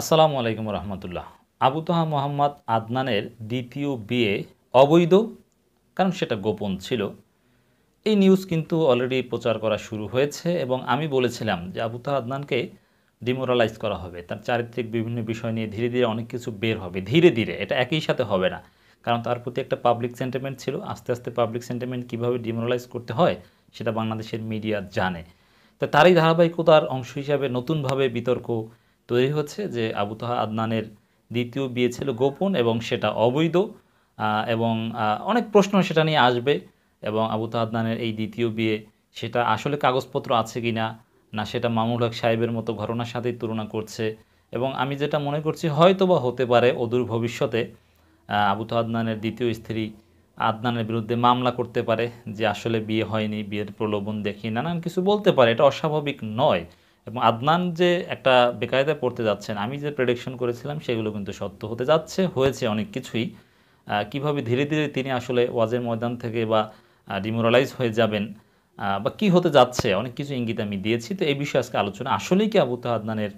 আসসালামু আলাইকুম রহমতুল্লাহ আবুতোহা মোহাম্মদ আদনানের দ্বিতীয় বিয়ে অবৈধ কারণ সেটা গোপন ছিল এই নিউজ কিন্তু অলরেডি প্রচার করা শুরু হয়েছে এবং আমি বলেছিলাম যে আবুতোহা আদনানকে ডিমোরালাইজ করা হবে তার চারিত্রিক বিভিন্ন বিষয় নিয়ে ধীরে ধীরে অনেক কিছু বের হবে ধীরে ধীরে এটা একই সাথে হবে না কারণ তার প্রতি একটা পাবলিক সেন্টিমেন্ট ছিল আস্তে আস্তে পাবলিক সেন্টিমেন্ট কীভাবে ডিমোরালাইজ করতে হয় সেটা বাংলাদেশের মিডিয়া জানে তো তারই ধারাবাহিকতার অংশ হিসাবে নতুনভাবে বিতর্ক তৈরি হচ্ছে যে আবু তাহা আদনানের দ্বিতীয় বিয়ে ছিল গোপন এবং সেটা অবৈধ এবং অনেক প্রশ্ন সেটা নিয়ে আসবে এবং আবু আদনানের এই দ্বিতীয় বিয়ে সেটা আসলে কাগজপত্র আছে কি না না সেটা মামুল হক সাহেবের মতো ঘটনার সাথেই তুলনা করছে এবং আমি যেটা মনে করছি হয়তো বা হতে পারে অদূর ভবিষ্যতে আবু আদনানের দ্বিতীয় স্ত্রী আদনানের বিরুদ্ধে মামলা করতে পারে যে আসলে বিয়ে হয়নি বিয়ের প্রলোভন দেখি নানান কিছু বলতে পারে এটা অস্বাভাবিক নয় এবং আদনান যে একটা বেকায়দায় পড়তে যাচ্ছেন আমি যে প্রেডিকশন করেছিলাম সেগুলো কিন্তু সত্য হতে যাচ্ছে হয়েছে অনেক কিছুই কিভাবে ধীরে ধীরে তিনি আসলে ওয়াজের ময়দান থেকে বা ডিমোরালাইজ হয়ে যাবেন বা কি হতে যাচ্ছে অনেক কিছু ইঙ্গিত আমি দিয়েছি তো এই বিষয়ে আজকে আলোচনা আসলেই কি আবু আদনানের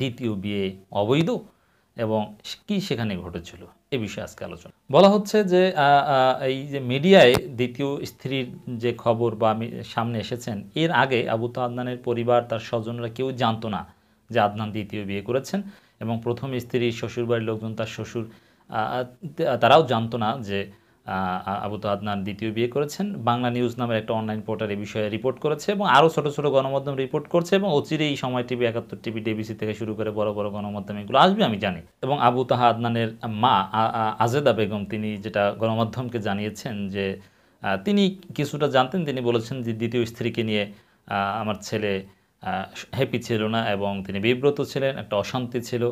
দ্বিতীয় বিয়ে অবৈধ এবং কি সেখানে ঘটেছিল এ বিষয়ে আজকে আলোচনা বলা হচ্ছে যে এই যে মিডিয়ায় দ্বিতীয় স্ত্রীর যে খবর বা সামনে এসেছেন এর আগে আবু তো আদনানের পরিবার তার স্বজনরা কেউ জানতো না যে আদনান দ্বিতীয় বিয়ে করেছেন এবং প্রথম স্ত্রী শ্বশুরবাড়ির লোকজন তার শ্বশুর তারাও জানতো না যে আবু আদনান দ্বিতীয় বিয়ে করেছেন বাংলা নিউজ নামের একটা অনলাইন পোর্টাল এই বিষয়ে রিপোর্ট করেছে এবং আরও ছোটো ছোটো গণমাধ্যম রিপোর্ট করছে এবং অচিরেই সময় টিভি একাত্তর টিভি ডিবিসি থেকে শুরু করে বড় বড় গণমাধ্যম এগুলো আসবে আমি জানি এবং আবু তাহা আদনানের মা আজেদা বেগম তিনি যেটা গণমাধ্যমকে জানিয়েছেন যে তিনি কিছুটা জানতেন তিনি বলেছেন যে দ্বিতীয় স্ত্রীকে নিয়ে আমার ছেলে হ্যাপি ছিল না এবং তিনি বিব্রত ছিলেন একটা অশান্তি ছিল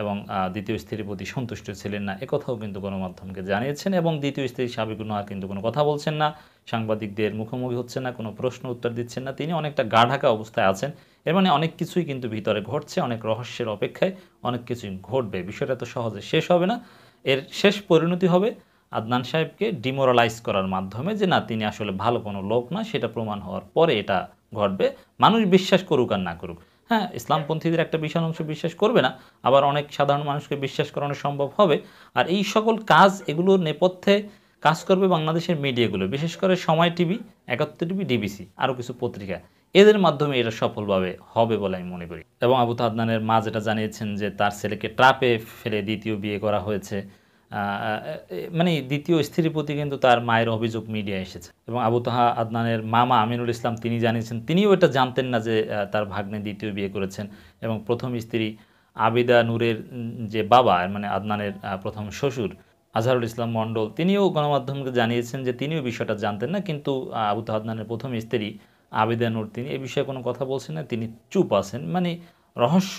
এবং দ্বিতীয় স্ত্রীর প্রতি সন্তুষ্ট ছিলেন না একথাও কিন্তু গণমাধ্যমকে জানিয়েছেন এবং দ্বিতীয় স্ত্রী সাবেক আর কিন্তু কোনো কথা বলছেন না সাংবাদিকদের মুখোমুখি হচ্ছেন না কোনো প্রশ্ন উত্তর দিচ্ছেন না তিনি অনেকটা গা ঢাকা অবস্থায় আছেন এর মানে অনেক কিছুই কিন্তু ভিতরে ঘটছে অনেক রহস্যের অপেক্ষায় অনেক কিছুই ঘটবে বিষয়টা তো সহজে শেষ হবে না এর শেষ পরিণতি হবে আদনান সাহেবকে ডিমোরালাইজ করার মাধ্যমে যে না তিনি আসলে ভালো কোনো লোক না সেটা প্রমাণ হওয়ার পরে এটা ঘটবে মানুষ বিশ্বাস করুক আর না করুক হ্যাঁ ইসলামপন্থীদের একটা বিশাল অংশ বিশ্বাস করবে না আবার অনেক সাধারণ মানুষকে বিশ্বাস করানো সম্ভব হবে আর এই সকল কাজ এগুলোর নেপথ্যে কাজ করবে বাংলাদেশের মিডিয়াগুলো বিশেষ করে সময় টিভি একাত্তর টিভি ডিবিসি আরও কিছু পত্রিকা এদের মাধ্যমে এটা সফলভাবে হবে বলে আমি মনে করি এবং আবু তাদনানের মা যেটা জানিয়েছেন যে তার ছেলেকে ট্রাপে ফেলে দ্বিতীয় বিয়ে করা হয়েছে মানে দ্বিতীয় স্ত্রীর প্রতি কিন্তু তার মায়ের অভিযোগ মিডিয়া এসেছে এবং আবু তাহা আদনানের মামা আমিনুল ইসলাম তিনি জানিয়েছেন তিনিও এটা জানতেন না যে তার ভাগ্নে দ্বিতীয় বিয়ে করেছেন এবং প্রথম স্ত্রী আবিদা নূরের যে বাবা মানে আদনানের প্রথম শ্বশুর আজহারুল ইসলাম মণ্ডল তিনিও গণমাধ্যমকে জানিয়েছেন যে তিনিও বিষয়টা জানতেন না কিন্তু আবু তাহা আদনানের প্রথম স্ত্রী আবিদা নূর তিনি এ বিষয়ে কোনো কথা বলছেন না তিনি চুপ আছেন মানে রহস্য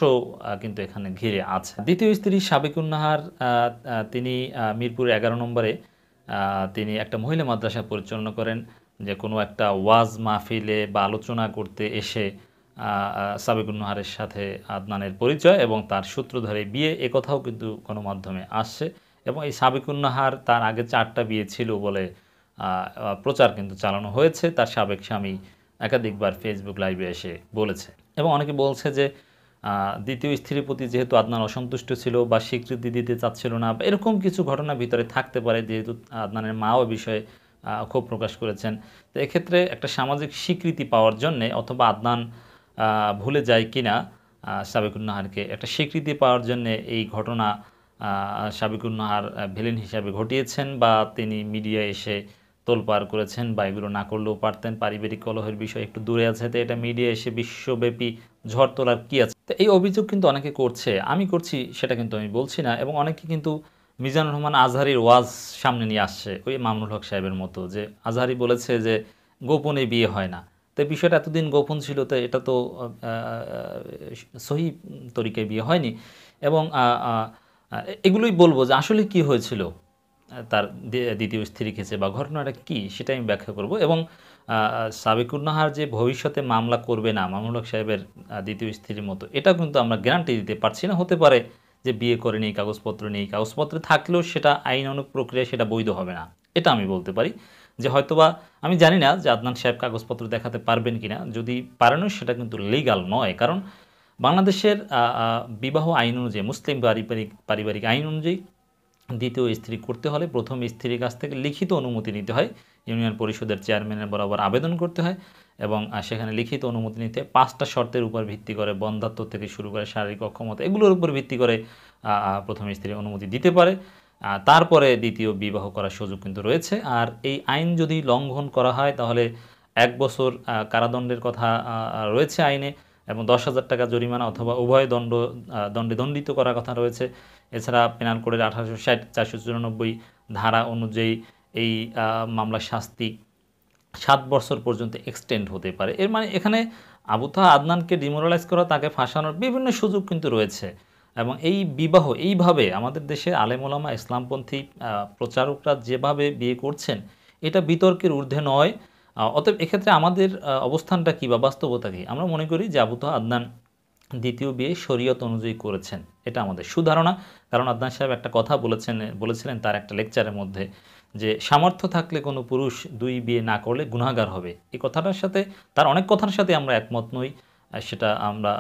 কিন্তু এখানে ঘিরে আছে দ্বিতীয় স্ত্রী সাবেকুন্নাহার তিনি মিরপুর এগারো নম্বরে তিনি একটা মহিলা মাদ্রাসা পরিচালনা করেন যে কোনো একটা ওয়াজ মাহফিলে বা আলোচনা করতে এসে সাবেকুন্নাহারের সাথে আদনানের পরিচয় এবং তার সূত্র ধরে বিয়ে কথাও কিন্তু গণমাধ্যমে আসছে এবং এই সাবেকুন্নাহার তার আগে চারটা বিয়ে ছিল বলে প্রচার কিন্তু চালানো হয়েছে তার সাবেক স্বামী একাধিকবার ফেসবুক লাইভে এসে বলেছে এবং অনেকে বলছে যে দ্বিতীয় স্ত্রীর প্রতি যেহেতু আদনান অসন্তুষ্ট ছিল বা স্বীকৃতি দিতে চাচ্ছিল না এরকম কিছু ঘটনা ভিতরে থাকতে পারে যেহেতু আদনানের মাও বিষয়ে ক্ষোভ প্রকাশ করেছেন তো এক্ষেত্রে একটা সামাজিক স্বীকৃতি পাওয়ার জন্যে অথবা আদনান ভুলে যায় কিনা নাহারকে একটা স্বীকৃতি পাওয়ার জন্যে এই ঘটনা নাহার ভিলেন হিসাবে ঘটিয়েছেন বা তিনি মিডিয়া এসে তোলপার করেছেন বা এগুলো না করলেও পারতেন পারিবারিক কলহের বিষয় একটু দূরে আছে তো এটা মিডিয়া এসে বিশ্বব্যাপী ঝড় তোলার কী আছে তো এই অভিযোগ কিন্তু অনেকে করছে আমি করছি সেটা কিন্তু আমি বলছি না এবং অনেকে কিন্তু মিজানুর রহমান আজহারির ওয়াজ সামনে নিয়ে আসছে ওই মামুনুল হক সাহেবের মতো যে আজহারি বলেছে যে গোপনে বিয়ে হয় না তো বিষয়টা এতদিন গোপন ছিল তো এটা তো সহি তরিকে বিয়ে হয়নি এবং এগুলোই বলবো যে আসলে কি হয়েছিল তার দ্বিতীয় স্ত্রী খেয়েছে বা ঘটনাটা কি সেটা আমি ব্যাখ্যা করব এবং সাবিকুন্নাহার যে ভবিষ্যতে মামলা করবে না মামুলক সাহেবের দ্বিতীয় স্ত্রীর মতো এটা কিন্তু আমরা গ্যারান্টি দিতে পারছি না হতে পারে যে বিয়ে করে নেই কাগজপত্র নেই কাগজপত্র থাকলেও সেটা আইন অনুক প্রক্রিয়া সেটা বৈধ হবে না এটা আমি বলতে পারি যে হয়তোবা আমি জানি না যে আদনান সাহেব কাগজপত্র দেখাতে পারবেন কিনা যদি পারেনও সেটা কিন্তু লিগাল নয় কারণ বাংলাদেশের বিবাহ আইন অনুযায়ী মুসলিম পারিবারিক পারিবারিক আইন অনুযায়ী দ্বিতীয় স্ত্রী করতে হলে প্রথম স্ত্রীর কাছ থেকে লিখিত অনুমতি নিতে হয় ইউনিয়ন পরিষদের চেয়ারম্যানের বরাবর আবেদন করতে হয় এবং সেখানে লিখিত অনুমতি নিতে পাঁচটা শর্তের উপর ভিত্তি করে বন্ধাত্ব থেকে শুরু করে শারীরিক অক্ষমতা এগুলোর উপর ভিত্তি করে প্রথম স্ত্রী অনুমতি দিতে পারে তারপরে দ্বিতীয় বিবাহ করার সুযোগ কিন্তু রয়েছে আর এই আইন যদি লঙ্ঘন করা হয় তাহলে এক বছর কারাদণ্ডের কথা রয়েছে আইনে এবং দশ হাজার টাকা জরিমানা অথবা উভয় দণ্ড দণ্ডে দণ্ডিত করার কথা রয়েছে এছাড়া পেনাল কোডের আঠারোশো ষাট চারশো চুরানব্বই ধারা অনুযায়ী এই মামলার শাস্তি সাত বছর পর্যন্ত এক্সটেন্ড হতে পারে এর মানে এখানে আবুতা আদনানকে ডিমোরালাইজ করা তাকে ফাঁসানোর বিভিন্ন সুযোগ কিন্তু রয়েছে এবং এই বিবাহ এইভাবে আমাদের দেশে আলেমোলামা ইসলামপন্থী প্রচারকরা যেভাবে বিয়ে করছেন এটা বিতর্কের ঊর্ধ্বে নয় অতএব এক্ষেত্রে আমাদের অবস্থানটা কী বা বাস্তবতা কী আমরা মনে করি যে আবুতা আদনান দ্বিতীয় বিয়ে শরীয়ত অনুযায়ী করেছেন এটা আমাদের সুধারণা কারণ আদনান সাহেব একটা কথা বলেছেন বলেছিলেন তার একটা লেকচারের মধ্যে যে সামর্থ্য থাকলে কোনো পুরুষ দুই বিয়ে না করলে গুণাগার হবে এই কথাটার সাথে তার অনেক কথার সাথে আমরা একমত নই সেটা আমরা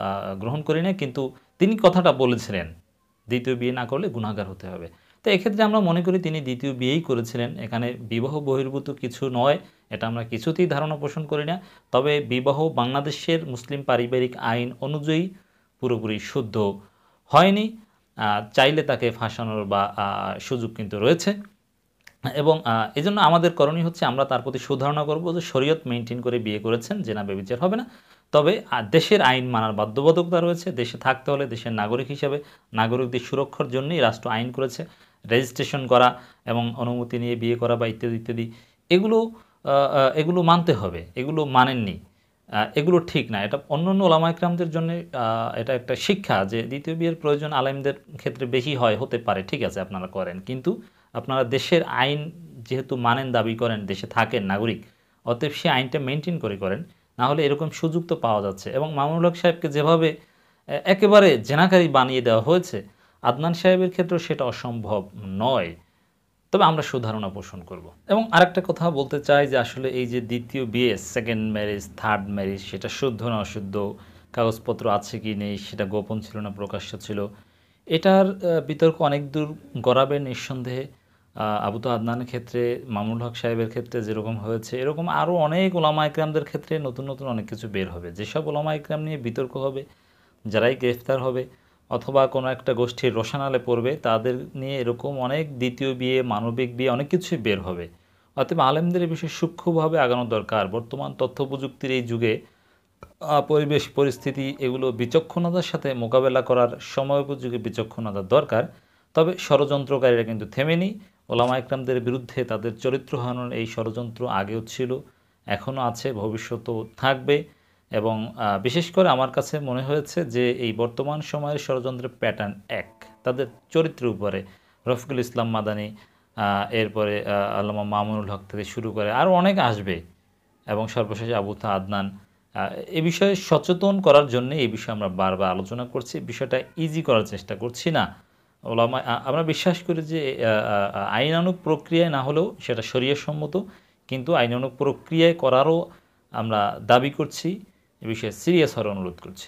গ্রহণ করি না কিন্তু তিনি কথাটা বলেছিলেন দ্বিতীয় বিয়ে না করলে গুণাগার হতে হবে তো এক্ষেত্রে আমরা মনে করি তিনি দ্বিতীয় বিয়েই করেছিলেন এখানে বিবাহ বহির্ভূত কিছু নয় এটা আমরা কিছুতেই ধারণা পোষণ করি না তবে বিবাহ বাংলাদেশের মুসলিম পারিবারিক আইন অনুযায়ী পুরোপুরি শুদ্ধ হয়নি চাইলে তাকে ফাঁসানোর বা সুযোগ কিন্তু রয়েছে এবং এজন্য আমাদের করণীয় হচ্ছে আমরা তার প্রতি সুধারণা করবো যে শরীয়ত মেনটেন করে বিয়ে করেছেন যে না বেবিচার হবে না তবে দেশের আইন মানার বাধ্যবাধকতা রয়েছে দেশে থাকতে হলে দেশের নাগরিক হিসাবে নাগরিকদের সুরক্ষার জন্যই রাষ্ট্র আইন করেছে রেজিস্ট্রেশন করা এবং অনুমতি নিয়ে বিয়ে করা বা ইত্যাদি ইত্যাদি এগুলো এগুলো মানতে হবে এগুলো মানেননি এগুলো ঠিক না এটা অন্য অন্য ওলামাইকরামদের জন্য এটা একটা শিক্ষা যে দ্বিতীয় বিয়ের প্রয়োজন আলেমদের ক্ষেত্রে বেশি হয় হতে পারে ঠিক আছে আপনারা করেন কিন্তু আপনারা দেশের আইন যেহেতু মানেন দাবি করেন দেশে থাকেন নাগরিক অতএব সে আইনটা মেনটেন করে করেন না হলে এরকম সুযোগ তো পাওয়া যাচ্ছে এবং মামুনুল সাহেবকে যেভাবে একেবারে জেনাকারী বানিয়ে দেওয়া হয়েছে আদনান সাহেবের ক্ষেত্রেও সেটা অসম্ভব নয় তবে আমরা সুধারণা পোষণ করব। এবং আরেকটা কথা বলতে চাই যে আসলে এই যে দ্বিতীয় বিয়ে সেকেন্ড ম্যারেজ থার্ড ম্যারেজ সেটা শুদ্ধ না অশুদ্ধ কাগজপত্র আছে কি নেই সেটা গোপন ছিল না প্রকাশ্য ছিল এটার বিতর্ক অনেক দূর গড়াবে নিঃসন্দেহে আবু তো আদনানের ক্ষেত্রে মামুল হক সাহেবের ক্ষেত্রে যেরকম হয়েছে এরকম আরও অনেক ওলামা ইকরামদের ক্ষেত্রে নতুন নতুন অনেক কিছু বের হবে যেসব ওলামা ইকরাম নিয়ে বিতর্ক হবে যারাই গ্রেফতার হবে অথবা কোনো একটা গোষ্ঠীর রোশানালে পড়বে তাদের নিয়ে এরকম অনেক দ্বিতীয় বিয়ে মানবিক বিয়ে অনেক কিছুই বের হবে অতএব আলেমদের এই বিষয়ে সূক্ষ্মভাবে আগানো দরকার বর্তমান তথ্য প্রযুক্তির এই যুগে পরিবেশ পরিস্থিতি এগুলো বিচক্ষণতার সাথে মোকাবেলা করার সময় উপযোগী বিচক্ষণতার দরকার তবে ষড়যন্ত্রকারীরা কিন্তু থেমেনি ওলামা একরামদের বিরুদ্ধে তাদের চরিত্র হারানোর এই ষড়যন্ত্র আগেও ছিল এখনও আছে ভবিষ্যতও থাকবে এবং বিশেষ করে আমার কাছে মনে হয়েছে যে এই বর্তমান সময়ের ষড়যন্ত্রের প্যাটার্ন এক তাদের চরিত্রের উপরে রফিকুল ইসলাম মাদানি এরপরে আল্লামা মামুনুল হক থেকে শুরু করে আরও অনেক আসবে এবং সর্বশেষ আবুথা আদনান এ বিষয়ে সচেতন করার জন্য এই বিষয়ে আমরা বারবার আলোচনা করছি বিষয়টা ইজি করার চেষ্টা করছি না ওলামা আমরা বিশ্বাস করি যে আইনানুক প্রক্রিয়ায় না হলেও সেটা সম্মত কিন্তু আইনানুক প্রক্রিয়ায় করারও আমরা দাবি করছি এ বিষয়ে সিরিয়াস হওয়ার অনুরোধ করছি